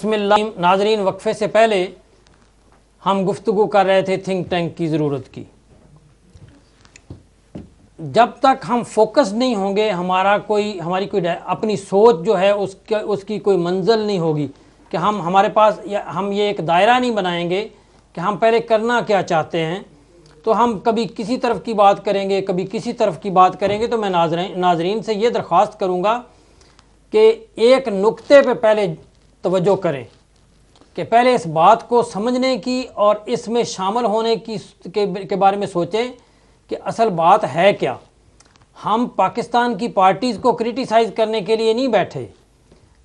बिस्मिल्लाह नाजरीन वक्फे से पहले हम गुफ्तु कर रहे थे थिंक टैंक की ज़रूरत की जब तक हम फोकस नहीं होंगे हमारा कोई हमारी कोई अपनी सोच जो है उसके उसकी कोई मंजिल नहीं होगी कि हम हमारे पास या हम ये एक दायरा नहीं बनाएंगे कि हम पहले करना क्या चाहते हैं तो हम कभी किसी तरफ की बात करेंगे कभी किसी तरफ की बात करेंगे तो मैं नाजरीन नाजरीन से ये दरख्वास्त करूँगा कि एक नुक्ते पे पहले तवज्जो करें कि पहले इस बात को समझने की और इसमें शामिल होने की के, के बारे में सोचें कि असल बात है क्या हम पाकिस्तान की पार्टीज़ को क्रिटिसाइज़ करने के लिए नहीं बैठे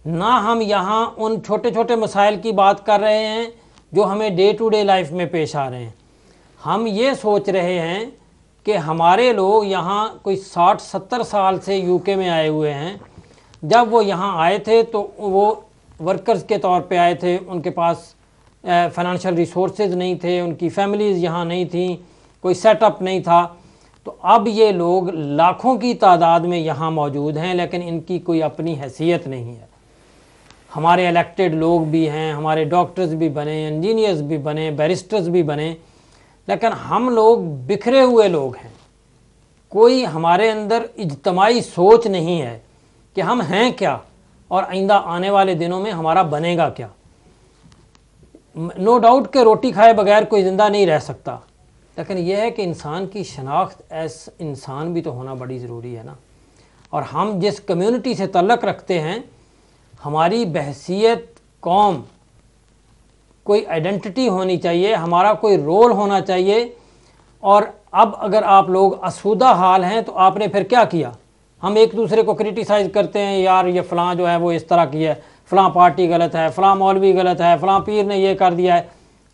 ना हम यहाँ उन छोटे छोटे मसाइल की बात कर रहे हैं जो हमें डे टू डे लाइफ में पेश आ रहे हैं हम ये सोच रहे हैं कि हमारे लोग यहाँ कोई साठ सत्तर साल से यूके में आए हुए हैं जब वो यहाँ आए थे तो वो वर्कर्स के तौर पे आए थे उनके पास फाइनेंशियल रिसोर्स नहीं थे उनकी फैमिलीज़ यहाँ नहीं थी कोई सेटअप नहीं था तो अब ये लोग लाखों की तादाद में यहाँ मौजूद हैं लेकिन इनकी कोई अपनी हैसियत नहीं है हमारे इलेक्टेड लोग भी हैं हमारे डॉक्टर्स भी बने इंजीनियर्स भी बने बैरिस्टर्स भी बने लेकिन हम लोग बिखरे हुए लोग हैं कोई हमारे अंदर इजतमाही सोच नहीं है कि हम हैं क्या और आइंदा आने वाले दिनों में हमारा बनेगा क्या नो डाउट के रोटी खाए बगैर कोई ज़िंदा नहीं रह सकता लेकिन यह है कि इंसान की शनाख्त एस इंसान भी तो होना बड़ी ज़रूरी है ना और हम जिस कम्युनिटी से तल्लक रखते हैं हमारी बहसीत कौम कोई आइडेंटिटी होनी चाहिए हमारा कोई रोल होना चाहिए और अब अगर आप लोग असूदा हाल हैं तो आपने फिर क्या किया हम एक दूसरे को क्रिटिसाइज़ करते हैं यार ये फलां जो है वो इस तरह की है फलां पार्टी गलत है फलां मौलवी गलत है फलां पीर ने ये कर दिया है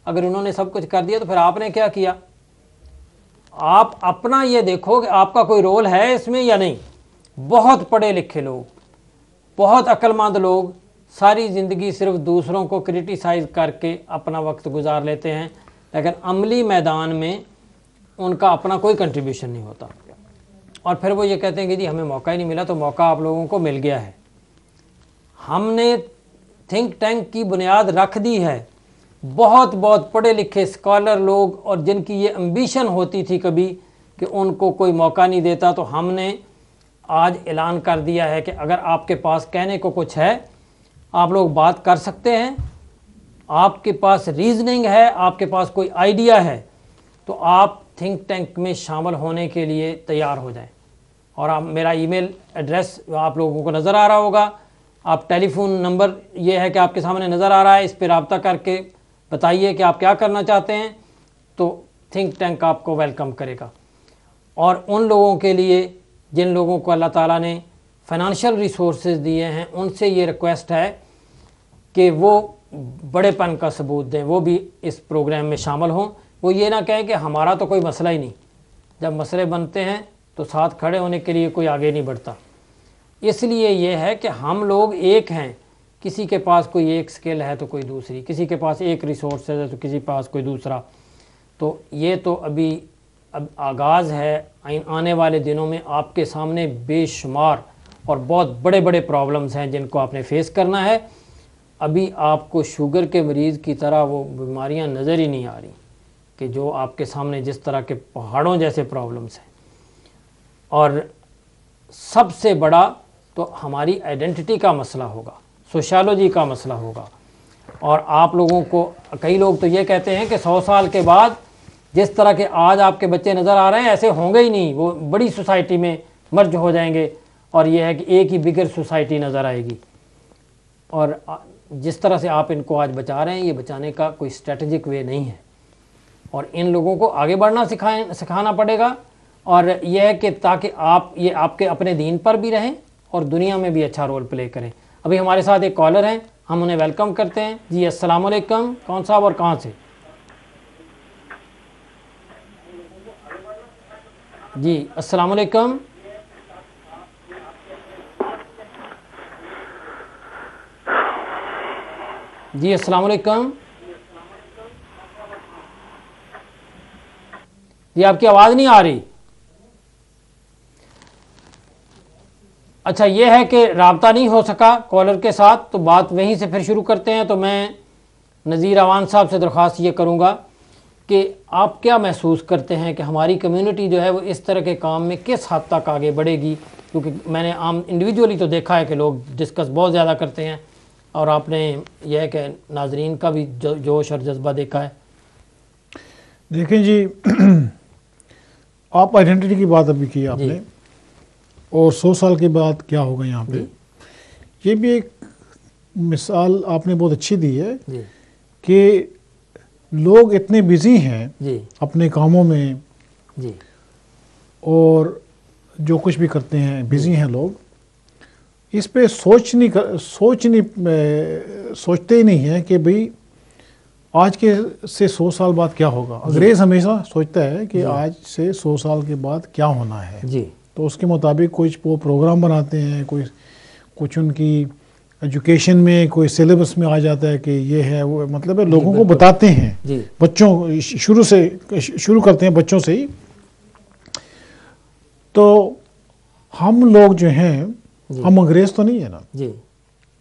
अगर उन्होंने सब कुछ कर दिया तो फिर आपने क्या किया आप अपना ये देखो कि आपका कोई रोल है इसमें या नहीं बहुत पढ़े लिखे लोग बहुत अक्लमंद लोग सारी ज़िंदगी सिर्फ दूसरों को क्रिटिसाइज़ करके अपना वक्त गुजार लेते हैं लेकिन अमली मैदान में उनका अपना कोई कंट्रीब्यूशन नहीं होता और फिर वो ये कहते हैं कि जी हमें मौका ही नहीं मिला तो मौका आप लोगों को मिल गया है हमने थिंक टैंक की बुनियाद रख दी है बहुत बहुत पढ़े लिखे स्कॉलर लोग और जिनकी ये एम्बिशन होती थी कभी कि उनको कोई मौका नहीं देता तो हमने आज ऐलान कर दिया है कि अगर आपके पास कहने को कुछ है आप लोग बात कर सकते हैं आपके पास रीजनिंग है आपके पास कोई आइडिया है तो आप थिंक टैंक में शामिल होने के लिए तैयार हो जाएं और आप मेरा ईमेल एड्रेस आप लोगों को नज़र आ रहा होगा आप टेलीफोन नंबर ये है कि आपके सामने नज़र आ रहा है इस पर रबता करके बताइए कि आप क्या करना चाहते हैं तो थिंक टैंक आपको वेलकम करेगा और उन लोगों के लिए जिन लोगों को अल्लाह ताला ने फाइनेंशियल रिसोर्स दिए हैं उनसे ये रिक्वेस्ट है कि वो बड़ेपन का सबूत दें वो भी इस प्रोग्राम में शामिल हों वो ये ना कहें कि हमारा तो कोई मसला ही नहीं जब मसले बनते हैं तो साथ खड़े होने के लिए कोई आगे नहीं बढ़ता इसलिए यह है कि हम लोग एक हैं किसी के पास कोई एक स्किल है तो कोई दूसरी किसी के पास एक रिसोर्स है तो किसी के पास कोई दूसरा तो ये तो अभी अब आगाज़ है आने वाले दिनों में आपके सामने बेशुमार और बहुत बड़े बड़े प्रॉब्लम्स हैं जिनको आपने फेस करना है अभी आपको शुगर के मरीज़ की तरह वो बीमारियां नज़र ही नहीं आ रही कि जो आपके सामने जिस तरह के पहाड़ों जैसे प्रॉब्लम्स हैं और सबसे बड़ा तो हमारी आइडेंटिटी का मसला होगा सोशालोजी का मसला होगा और आप लोगों को कई लोग तो ये कहते हैं कि सौ साल के बाद जिस तरह के आज आपके बच्चे नज़र आ रहे हैं ऐसे होंगे ही नहीं वो बड़ी सोसाइटी में मर्ज हो जाएंगे और ये है कि एक ही बिगर सोसाइटी नज़र आएगी और जिस तरह से आप इनको आज बचा रहे हैं ये बचाने का कोई स्ट्रेटजिक वे नहीं है और इन लोगों को आगे बढ़ना सिखाए सिखाना पड़ेगा और यह है कि ताकि आप ये आपके अपने दीन पर भी रहें और दुनिया में भी अच्छा रोल प्ले करें अभी हमारे साथ एक कॉलर हैं हम उन्हें वेलकम करते हैं जी अस्सलाम वालेकुम कौन साहब और कहाँ से जी अस्सलाम वालेकुम जी अस्सलाम वालेकुम जी आपकी आवाज़ नहीं आ रही अच्छा ये है कि रबता नहीं हो सका कॉलर के साथ तो बात वहीं से फिर शुरू करते हैं तो मैं नज़ीर अवान साहब से दरख्वास्त ये करूँगा कि आप क्या महसूस करते हैं कि हमारी कम्युनिटी जो है वो इस तरह के काम में किस हद तक आगे बढ़ेगी क्योंकि मैंने आम इंडिविजुअली तो देखा है कि लोग डिस्कस बहुत ज़्यादा करते हैं और आपने यह है कि नाजरीन का भी जोश और जज्बा देखा है देखें जी आप आइडेंटिटी की बात अभी की आपने और सौ साल के बाद क्या होगा यहाँ पे ये भी एक मिसाल आपने बहुत अच्छी दी है कि लोग इतने बिजी हैं अपने कामों में और जो कुछ भी करते हैं बिजी हैं लोग इस पे सोच नहीं कर, सोच नहीं सोचते ही नहीं हैं कि भाई आज के से सौ साल बाद क्या होगा अंग्रेज हमेशा सोचता है कि आज से सौ साल के बाद क्या होना है जी तो उसके मुताबिक कुछ वो प्रोग्राम बनाते हैं कोई कुछ उनकी एजुकेशन में कोई सिलेबस में आ जाता है कि ये है वो मतलब है लोगों को बताते हैं बच्चों शुरू से शुरू करते हैं बच्चों से ही तो हम लोग जो हैं हम अंग्रेज़ तो नहीं है ना जी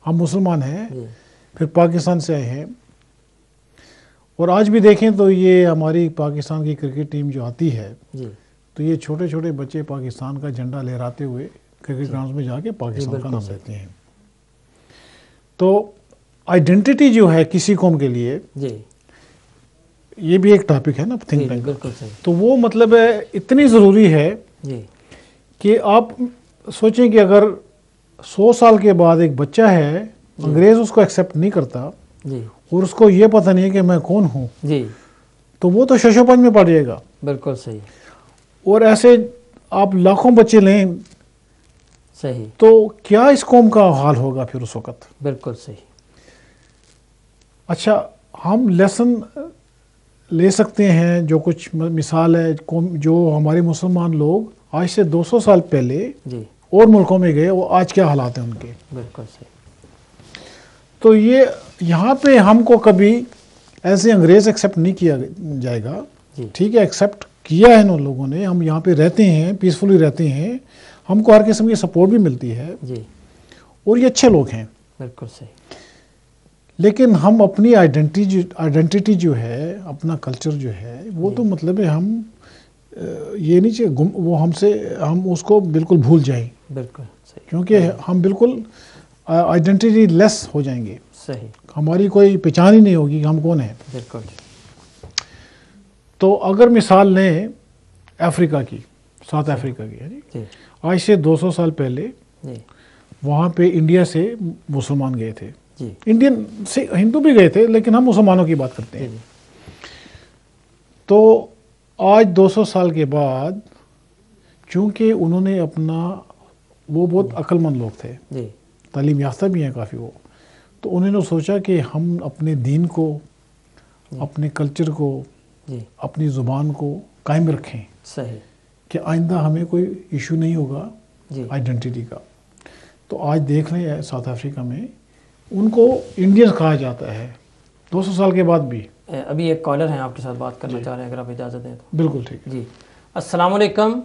हम मुसलमान हैं फिर पाकिस्तान से आए हैं और आज भी देखें तो ये हमारी पाकिस्तान की क्रिकेट टीम जो आती है तो ये छोटे छोटे बच्चे पाकिस्तान का झंडा लहराते हुए क्रिकेट ग्राउंड में जाके पाकिस्तान का नाम लेते हैं तो आइडेंटिटी जो है किसी कौम के लिए ये भी एक टॉपिक है ना थिंक टैंक तो वो मतलब है इतनी ज़रूरी है कि आप सोचें कि अगर 100 साल के बाद एक बच्चा है अंग्रेज़ उसको एक्सेप्ट नहीं करता और उसको ये पता नहीं है कि मैं कौन हूँ जी तो वो तो शशोपंच में पड़ जाएगा बिल्कुल सही और ऐसे आप लाखों बच्चे लें सही तो क्या इस कौम का हाल होगा फिर उस वक़्त बिल्कुल सही अच्छा हम लेसन ले सकते हैं जो कुछ मिसाल है जो हमारे मुसलमान लोग आज से 200 साल पहले जी और मुल्कों में गए वो आज क्या हालात हैं उनके बिल्कुल सही तो ये यहाँ पे हमको कभी ऐसे अंग्रेज एक्सेप्ट नहीं किया जाएगा ठीक है एक्सेप्ट किया है इन लोगों ने हम यहाँ पे रहते हैं पीसफुली रहते हैं हमको हर किस्म की सपोर्ट भी मिलती है जी और ये अच्छे लोग हैं बिल्कुल सही लेकिन हम अपनी आइडेंटिटी आइडेंटिटी जो है अपना कल्चर जो है वो तो मतलब है हम ये नहीं चाहिए वो हमसे हम उसको बिल्कुल भूल जाएं बिल्कुल सही क्योंकि हम बिल्कुल आइडेंटिटी लेस हो जाएंगे सही हमारी कोई पहचान ही नहीं होगी हम कौन हैं बिल्कुल तो अगर मिसाल लें अफ्रीका की साउथ अफ्रीका की है आज से 200 साल पहले वहाँ पे इंडिया से मुसलमान गए थे इंडियन से हिंदू भी गए थे लेकिन हम मुसलमानों की बात करते हैं तो आज 200 साल के बाद चूंकि उन्होंने अपना वो बहुत अक्लमंद लोग थे तालीम याफ्ता भी हैं काफ़ी वो तो उन्होंने तो सोचा कि हम अपने दीन को अपने कल्चर को अपनी ज़ुबान को कायम रखें सही कि आइंदा हमें कोई इशू नहीं होगा आइडेंटिटी का तो आज देख रहे हैं साउथ अफ्रीका में उनको इंडियंस कहा जाता है 200 साल के बाद भी अभी एक कॉलर हैं आपके साथ बात करना चाह रहे हैं अगर आप इजाज़त दें तो बिल्कुल ठीक जी असलकम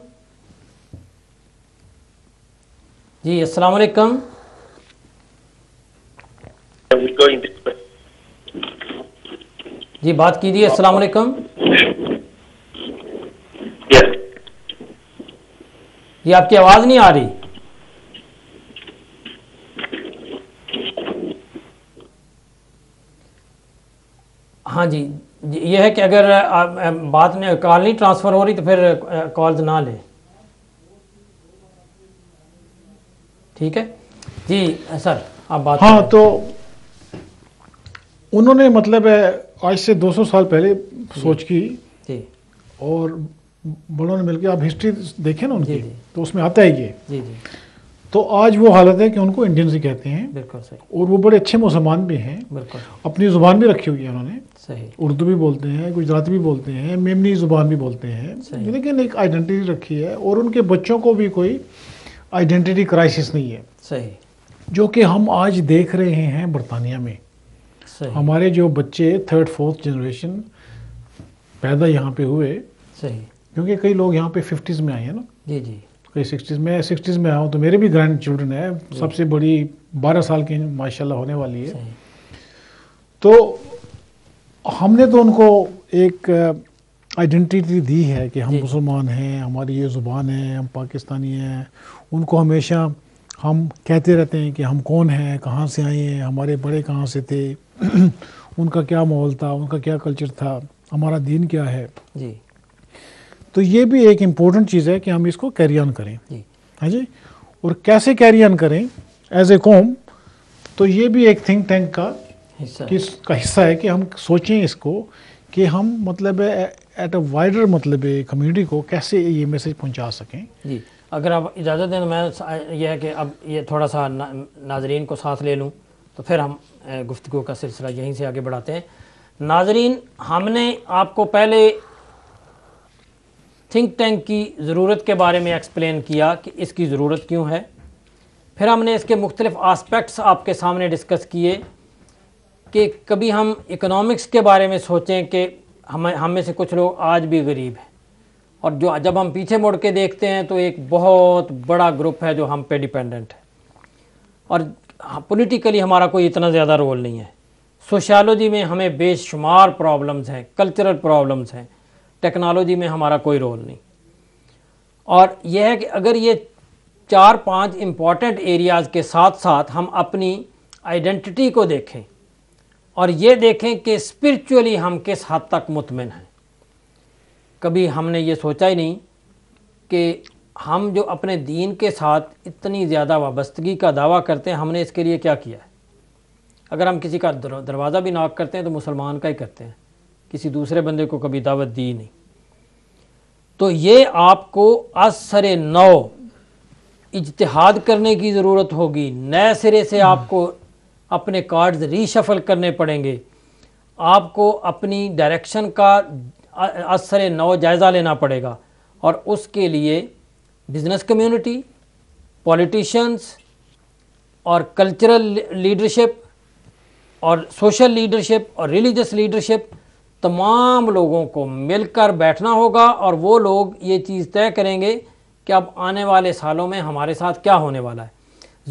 जी असलकम जी बात कीजिए अस्सलाम ये आपकी आवाज नहीं आ रही हाँ जी ये है कि अगर बात ने कॉल नहीं ट्रांसफ़र हो रही तो फिर कॉल्स ना ले ठीक है जी सर आप बात हाँ तो उन्होंने मतलब आज से 200 साल पहले सोच की जी और बड़ों ने मिलकर आप हिस्ट्री देखें ना उनकी तो उसमें आता है ये जी जी तो आज वो हालत है कि उनको इंडियन से कहते हैं बिल्कुल सही और वो बड़े अच्छे मुसलमान भी हैं बिल्कुल अपनी ज़ुबान भी रखी हुई है उन्होंने सही उर्दू भी बोलते हैं गुजराती भी बोलते हैं मेमनी ज़ुबान भी बोलते हैं तो लेकिन एक आइडेंटिटी रखी है और उनके बच्चों को भी कोई आइडेंटिटी क्राइसिस नहीं है सही जो कि हम आज देख रहे हैं बरतानिया में हमारे जो बच्चे थर्ड फोर्थ जनरेशन पैदा यहाँ पे हुए सही क्योंकि कई लोग यहाँ पे फिफ्टीज़ में आए हैं ना जी जी कई सिक्सटीज़ में सिक्सटीज़ में आया हूँ तो मेरे भी ग्रैंड चिल्ड्रन है सबसे बड़ी बारह साल की माशाल्लाह होने वाली है तो हमने तो उनको एक आइडेंटिटी uh, दी है कि हम मुसलमान हैं हमारी ये ज़ुबान है हम पाकिस्तानी हैं उनको हमेशा हम कहते रहते हैं कि हम कौन हैं कहाँ से आए हैं हमारे बड़े कहाँ से थे उनका क्या माहौल था उनका क्या कल्चर था हमारा दीन क्या है जी तो ये भी एक इम्पोर्टेंट चीज़ है कि हम इसको कैरी ऑन करें हाँ जी और कैसे कैरी ऑन करें एज ए कॉम तो ये भी एक थिंक टैंक का हिस्सा किस का हिस्सा है कि हम सोचें इसको कि हम मतलब एट अ वाइडर मतलब कम्युनिटी को कैसे ये मैसेज पहुंचा सकें जी अगर आप इजाज़त दें तो मैं यह है कि अब ये थोड़ा सा ना, नाजरीन को साथ ले लूँ तो फिर हम गुफ्तु का सिलसिला यहीं से आगे बढ़ाते हैं नाजरीन हमने आपको पहले थिंक टैंक की ज़रूरत के बारे में एक्सप्लेन किया कि इसकी ज़रूरत क्यों है फिर हमने इसके मुख्तलिफ़ आस्पेक्ट्स आपके सामने डिस्कस किए कि कभी हम इकोनॉमिक्स के बारे में सोचें कि हमें हम में से कुछ लोग आज भी गरीब हैं और जो जब हम पीछे मुड़ के देखते हैं तो एक बहुत बड़ा ग्रुप है जो हम पे डिपेंडेंट है और पॉलिटिकली हाँ, हमारा कोई इतना ज़्यादा रोल नहीं है सोशलॉजी में हमें बेशुमार प्रॉब्लम्स हैं कल्चरल प्रॉब्लम्स हैं टेक्नोलॉजी में हमारा कोई रोल नहीं और यह है कि अगर ये चार पांच इम्पॉर्टेंट एरियाज़ के साथ साथ हम अपनी आइडेंटिटी को देखें और ये देखें कि स्पिरिचुअली हम किस हद तक मुतमिन हैं कभी हमने ये सोचा ही नहीं कि हम जो अपने दीन के साथ इतनी ज़्यादा वाबस्तगी का दावा करते हैं हमने इसके लिए क्या किया है अगर हम किसी का दरवाज़ा भी नाक करते हैं तो मुसलमान का ही करते हैं किसी दूसरे बंदे को कभी दावत दी नहीं तो ये आपको असर नौ इजतहाद करने की ज़रूरत होगी नए सिरे से हम्म। आपको अपने कार्ड्स रीशफल करने पड़ेंगे आपको अपनी डायरेक्शन का असर नौ जायज़ा लेना पड़ेगा और उसके लिए बिज़नेस कम्युनिटी पॉलिटिशंस और कल्चरल लीडरशिप और सोशल लीडरशिप और रिलीजस लीडरशिप तमाम लोगों को मिलकर बैठना होगा और वो लोग ये चीज़ तय करेंगे कि अब आने वाले सालों में हमारे साथ क्या होने वाला है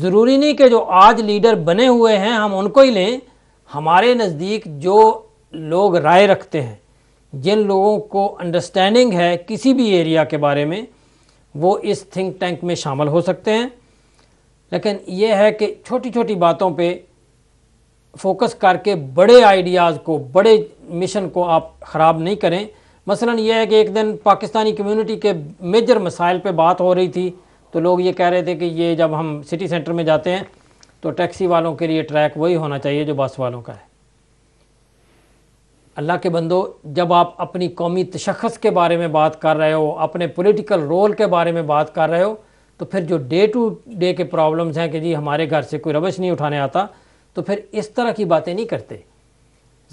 ज़रूरी नहीं कि जो आज लीडर बने हुए हैं हम उनको ही लें हमारे नज़दीक जो लोग राय रखते हैं जिन लोगों को अंडरस्टैंडिंग है किसी भी एरिया के बारे में वो इस थिंक टैंक में शामिल हो सकते हैं लेकिन ये है कि छोटी छोटी बातों पे फोकस करके बड़े आइडियाज़ को बड़े मिशन को आप ख़राब नहीं करें मसलन ये है कि एक दिन पाकिस्तानी कम्युनिटी के मेजर मसाइल पे बात हो रही थी तो लोग ये कह रहे थे कि ये जब हम सिटी सेंटर में जाते हैं तो टैक्सी वालों के लिए ट्रैक वही होना चाहिए जो बस वालों का है अल्लाह के बंदो जब आप अपनी कौमी तशखस के बारे में बात कर रहे हो अपने पोलिटिकल रोल के बारे में बात कर रहे हो तो फिर जो डे टू डे के प्रॉब्लम्स हैं कि जी हमारे घर से कोई रबश नहीं उठाने आता तो फिर इस तरह की बातें नहीं करते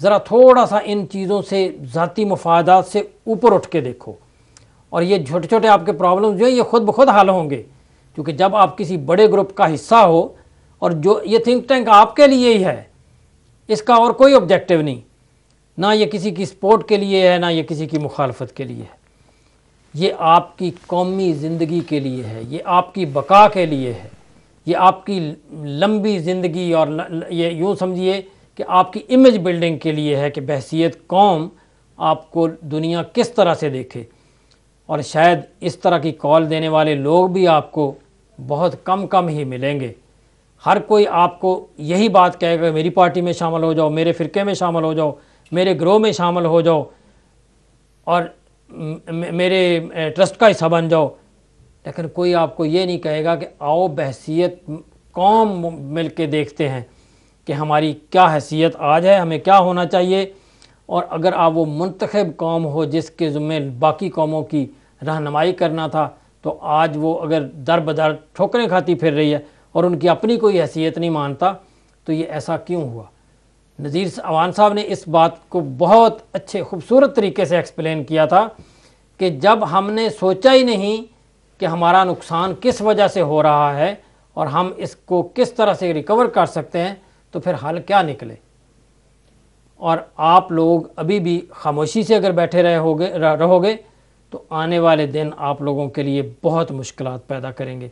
ज़रा थोड़ा सा इन चीज़ों से ज़ाती मफादात से ऊपर उठ के देखो और ये छोटे छोटे आपके प्रॉब्लम जो है ये खुद ब खुद हल होंगे क्योंकि जब आप किसी बड़े ग्रुप का हिस्सा हो और जो ये थिंक टैंक आपके लिए ही है इसका और कोई ऑब्जेक्टिव नहीं ना ये किसी की सपोर्ट के लिए है ना ये किसी की मुखालफत के लिए है ये आपकी कौमी ज़िंदगी के लिए है ये आपकी बका के लिए है ये आपकी लंबी ज़िंदगी और ल, ये यूँ समझिए कि आपकी इमेज बिल्डिंग के लिए है कि बहसीत कौम आपको दुनिया किस तरह से देखे और शायद इस तरह की कॉल देने वाले लोग भी आपको बहुत कम कम ही मिलेंगे हर कोई आपको यही बात कहेगा मेरी पार्टी में शामिल हो जाओ मेरे फ़िरके में शामिल हो जाओ मेरे ग्रोह में शामिल हो जाओ और मेरे ट्रस्ट का हिस्सा बन जाओ लेकिन कोई आपको ये नहीं कहेगा कि आओ बहसीत कौम मिल के देखते हैं कि हमारी क्या हैसियत आज है हमें क्या होना चाहिए और अगर आप वो मंतखब कौम हो जिसके ज़ुम्मे बाकी कौमों की रहनमाई करना था तो आज वो अगर दर बदर ठोकरें खाती फिर रही है और उनकी अपनी कोई हैसियत नहीं मानता तो ये ऐसा क्यों हुआ नज़ीर अवान साहब ने इस बात को बहुत अच्छे खूबसूरत तरीके से एक्सप्लेन किया था कि जब हमने सोचा ही नहीं कि हमारा नुकसान किस वजह से हो रहा है और हम इसको किस तरह से रिकवर कर सकते हैं तो फिर हल क्या निकले और आप लोग अभी भी खामोशी से अगर बैठे रहे होगे रहोगे तो आने वाले दिन आप लोगों के लिए बहुत मुश्किल पैदा करेंगे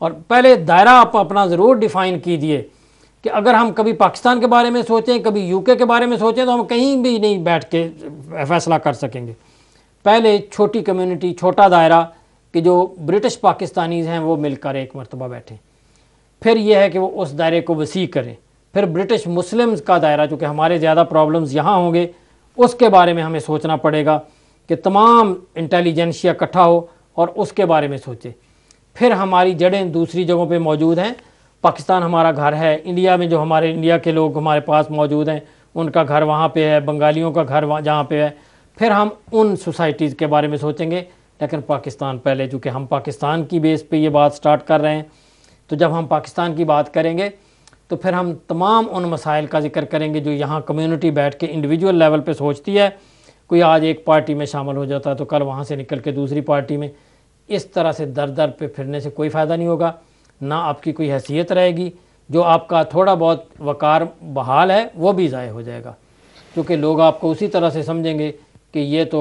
और पहले दायरा आप अपना ज़रूर डिफ़ाइन कीजिए कि अगर हम कभी पाकिस्तान के बारे में सोचें कभी यूके के बारे में सोचें तो हम कहीं भी नहीं बैठ के फैसला कर सकेंगे पहले छोटी कम्युनिटी छोटा दायरा कि जो ब्रिटिश पाकिस्तानीज़ हैं वो मिलकर एक मरतबा बैठें फिर यह है कि वो उस दायरे को वसी करें फिर ब्रिटिश मुस्लिम्स का दायरा चूँकि हमारे ज़्यादा प्रॉब्लम्स यहाँ होंगे उसके बारे में हमें सोचना पड़ेगा कि तमाम इंटेलिजेंसिया इकट्ठा हो और उसके बारे में सोचे फिर हमारी जड़ें दूसरी जगहों पे मौजूद हैं पाकिस्तान हमारा घर है इंडिया में जो हमारे इंडिया के लोग हमारे पास मौजूद हैं उनका घर वहाँ पे है बंगालियों का घर जहाँ पे है फिर हम उन सोसाइटीज़ के बारे में सोचेंगे लेकिन पाकिस्तान पहले चूँकि हम पाकिस्तान की बेस पे ये बात स्टार्ट कर रहे हैं तो जब हम पाकिस्तान की बात करेंगे तो फिर हम तमाम उन मसाइल का जिक्र करेंगे जो यहाँ कम्यूनिटी बैठ के इंडिविजुअल लेवल पर सोचती है कोई आज एक पार्टी में शामिल हो जाता है तो कल वहाँ से निकल के दूसरी पार्टी में इस तरह से दर दर पर फिरने से कोई फ़ायदा नहीं होगा ना आपकी कोई हैसियत रहेगी जो आपका थोड़ा बहुत वक़ार बहाल है वो भी ज़ाय हो जाएगा क्योंकि लोग आपको उसी तरह से समझेंगे कि ये तो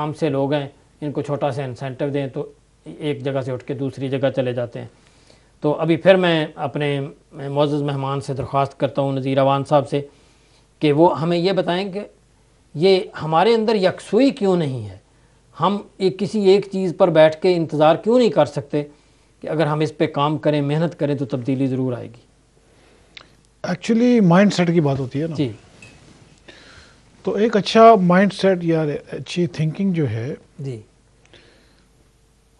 आम से लोग हैं इनको छोटा सा इंसेंटिव दें तो एक जगह से उठ के दूसरी जगह चले जाते हैं तो अभी फिर मैं अपने मोज़ मेहमान से दरख्वास्त करता हूँ नज़ीर अवान साहब से कि वो हमें ये बताएं कि ये हमारे अंदर यकसुई क्यों नहीं है हम एक किसी एक चीज़ पर बैठ के इंतज़ार क्यों नहीं कर सकते कि अगर हम इस पर काम करें मेहनत करें तो तब्दीली ज़रूर आएगी एक्चुअली माइंड सेट की बात होती है ना जी तो एक अच्छा माइंड सेट या अच्छी थिंकिंग जो है जी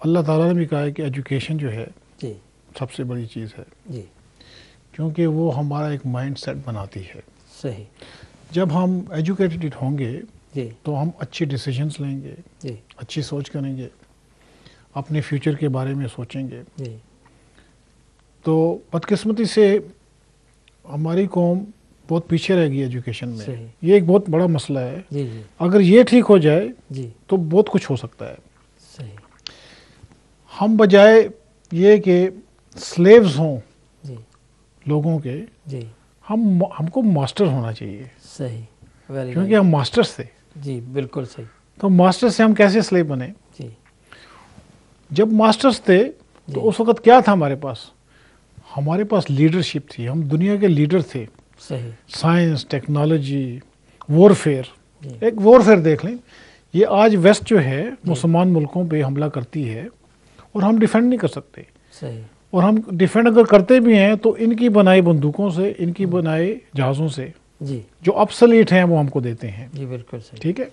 अल्लाह ताला ने भी कहा है कि एजुकेशन जो है जी सबसे बड़ी चीज़ है जी क्योंकि वो हमारा एक माइंड सेट बनाती है सही जब हम एजुकेटेड होंगे जी तो हम अच्छे डिसीजंस लेंगे जी अच्छी सोच करेंगे अपने फ्यूचर के बारे में सोचेंगे तो बदकिस्मती से हमारी कौम बहुत पीछे रह गई एजुकेशन में ये एक बहुत बड़ा मसला है जी जी। अगर ये ठीक हो जाए जी। तो बहुत कुछ हो सकता है सही। हम बजाय ये कि स्लेव्स हों लोगों के जी। हम हमको मास्टर होना चाहिए सही क्योंकि हम मास्टर्स थे जी बिल्कुल सही तो मास्टर से हम कैसे स्लेव बने जब मास्टर्स थे तो उस वक्त क्या था हमारे पास हमारे पास लीडरशिप थी हम दुनिया के लीडर थे सही साइंस टेक्नोलॉजी वॉरफेयर एक वॉरफेयर देख लें ये आज वेस्ट जो है मुसलमान मुल्कों पे हमला करती है और हम डिफेंड नहीं कर सकते सही और हम डिफेंड अगर करते भी हैं तो इनकी बनाई बंदूकों से इनकी बनाए जहाज़ों से जी जो अपसलीट हैं वो हमको देते हैं जी बिल्कुल सही ठीक है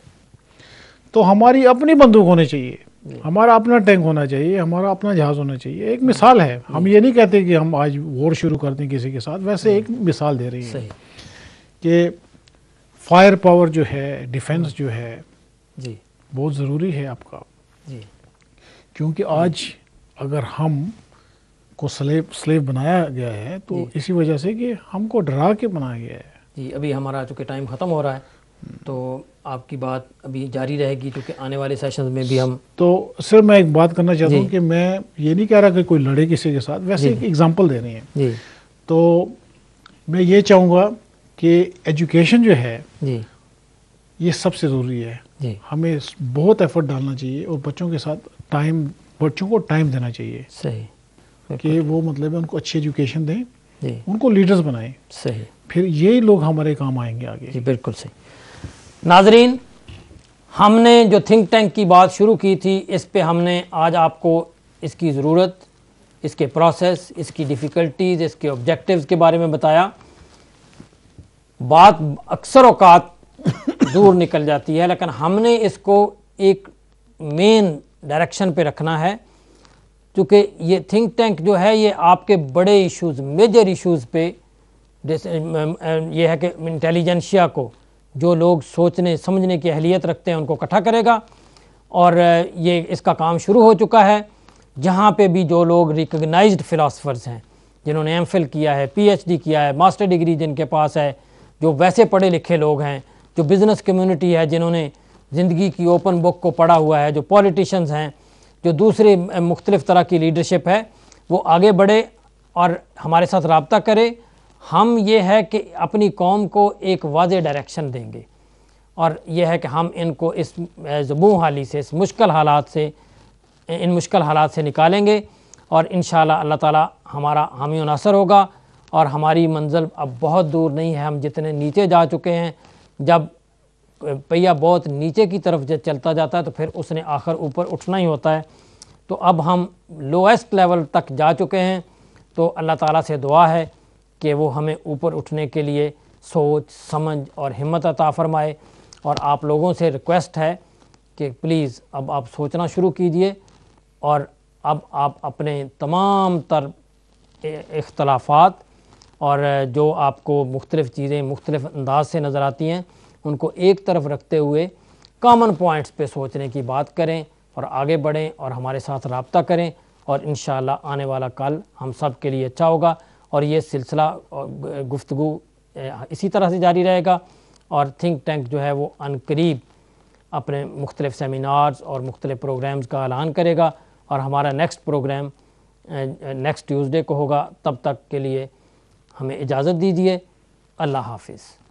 तो हमारी अपनी बंदूक होनी चाहिए हमारा अपना टैंक होना चाहिए हमारा अपना जहाज होना चाहिए एक मिसाल है हम ये नहीं कहते कि हम आज वॉर शुरू करते हैं किसी के साथ वैसे एक मिसाल दे रही है कि फायर पावर जो है डिफेंस जो है जी बहुत ज़रूरी है आपका जी क्योंकि आज अगर हम को स्लेब स्लेब बनाया गया है तो इसी वजह से कि हमको डरा के बनाया गया है जी अभी हमारा चूँकि टाइम ख़त्म हो रहा है तो आपकी बात अभी जारी रहेगी क्योंकि आने वाले सेशन में भी हम तो सर मैं एक बात करना चाहता हूँ कि मैं ये नहीं कह रहा कि कोई लड़े किसी के साथ वैसे एक एग्जाम्पल दे रही हैं तो मैं ये चाहूँगा कि एजुकेशन जो है ये सबसे ज़रूरी है हमें बहुत एफर्ट डालना चाहिए और बच्चों के साथ टाइम बच्चों को टाइम देना चाहिए सही कि वो मतलब उनको अच्छी एजुकेशन दें उनको लीडर्स बनाएं सही फिर ये लोग हमारे काम आएंगे आगे जी बिल्कुल सही नाजरीन हमने जो थिंक टैंक की बात शुरू की थी इस पे हमने आज आपको इसकी ज़रूरत इसके प्रोसेस इसकी डिफ़िकल्टीज़ इसके ऑब्जेक्टिव्स के बारे में बताया बात अक्सर अवकात दूर निकल जाती है लेकिन हमने इसको एक मेन डायरेक्शन पे रखना है क्योंकि ये थिंक टैंक जो है ये आपके बड़े इश्यूज मेजर इश्यूज पे जैसे ये है कि इंटेलिजेंशिया को जो लोग सोचने समझने की अहलियत रखते हैं उनको इकट्ठा करेगा और ये इसका काम शुरू हो चुका है जहाँ पे भी जो लोग रिकगनाइज फ़िलासफ़र्स हैं जिन्होंने एम किया है पीएचडी किया है मास्टर डिग्री जिनके पास है जो वैसे पढ़े लिखे लोग हैं जो बिज़नेस कम्यूनिटी है जिन्होंने ज़िंदगी की ओपन बुक को पढ़ा हुआ है जो पॉलिटिशन्स हैं जो दूसरे मुख्तलिफ़ तरह की लीडरशिप है वो आगे बढ़े और हमारे साथ रबता करे हम ये है कि अपनी कौम को एक वाज डायरेक्शन देंगे और यह है कि हम इनको इस जमूह हाली से इस मुश्किल हालात से इन मुश्किल हालात से निकालेंगे और इन अल्लाह ताला हमारा हामी नसर होगा और हमारी मंजिल अब बहुत दूर नहीं है हम जितने नीचे जा चुके हैं जब पहिया बहुत नीचे की तरफ जब चलता जाता है तो फिर उसने आखिर ऊपर उठना ही होता है तो अब हम लोएस्ट लेवल तक जा चुके हैं तो अल्लाह ताला से दुआ है कि वो हमें ऊपर उठने के लिए सोच समझ और हिम्मत अता फरमाए और आप लोगों से रिक्वेस्ट है कि प्लीज़ अब आप सोचना शुरू कीजिए और अब आप अपने तमाम तर इख्तलाफात और जो आपको मुख्तलिफ़ चीज़ें मुख्तलिफ़ अंदाज से नज़र आती हैं उनको एक तरफ रखते हुए कामन पॉइंट्स पे सोचने की बात करें और आगे बढ़ें और हमारे साथ रबता करें और इन आने वाला कल हम सब के लिए अच्छा होगा और ये सिलसिला गुफ्तु इसी तरह से जारी रहेगा और थिंक टैंक जो है वो अनकरीब अपने मुख्तलिफ सेमिनार्स और मुख्तलिफ प्रोग्राम्स का ऐलान करेगा और हमारा नेक्स्ट प्रोग्राम नेक्स्ट ट्यूसडे को होगा तब तक के लिए हमें इजाज़त दीजिए अल्लाह हाफिज़